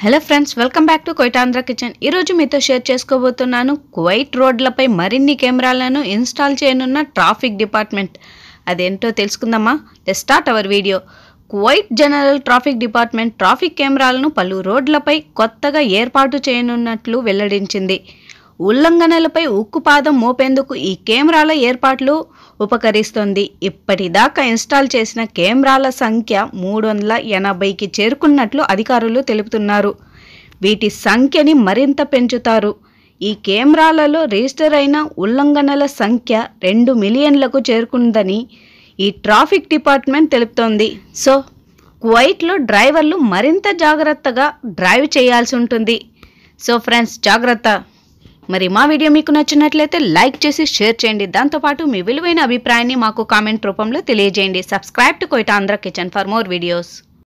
hello friends welcome back to కొయిటాంధ్ర kitchen ఈరోజు మీతో షేర్ చేసుకోబోతున్నాను క్వైట్ రోడ్లపై మరిన్ని కెమెరాలను ఇన్స్టాల్ చేయనున్న ట్రాఫిక్ డిపార్ట్మెంట్ అదేంటో తెలుసుకుందామా let start our video Kuwait general traffic department traffic కెమెరాలను పలు రోడ్లపై కొత్తగా ఏర్పాటు చేయనున్నట్లు వెల్లడించింది ఉల్లంఘనలపై ఉక్కుపాదం మోపేందుకు ఈ కెమెరాల ఏర్పాట్లు ఉపకరిస్తుంది ఇప్పటిదాకా ఇన్స్టాల్ చేసిన కెమెరాల సంఖ్య మూడు వందల ఎనభైకి చేరుకున్నట్లు అధికారులు తెలుపుతున్నారు వీటి సంఖ్యని మరింత పెంచుతారు ఈ కెమెరాలలో రిజిస్టర్ అయిన ఉల్లంఘనల సంఖ్య రెండు మిలియన్లకు చేరుకుందని ఈ ట్రాఫిక్ డిపార్ట్మెంట్ తెలుపుతోంది సో క్వైట్లో డ్రైవర్లు మరింత జాగ్రత్తగా డ్రైవ్ చేయాల్సి ఉంటుంది సో ఫ్రెండ్స్ జాగ్రత్త మరి మా వీడియో మీకు నచ్చినట్లయితే లైక్ చేసి షేర్ చేయండి దాంతోపాటు మీ విలువైన అభిప్రాయాన్ని మాకు కామెంట్ రూపంలో తెలియజేయండి subscribe to Kuwait Andhra kitchen for more videos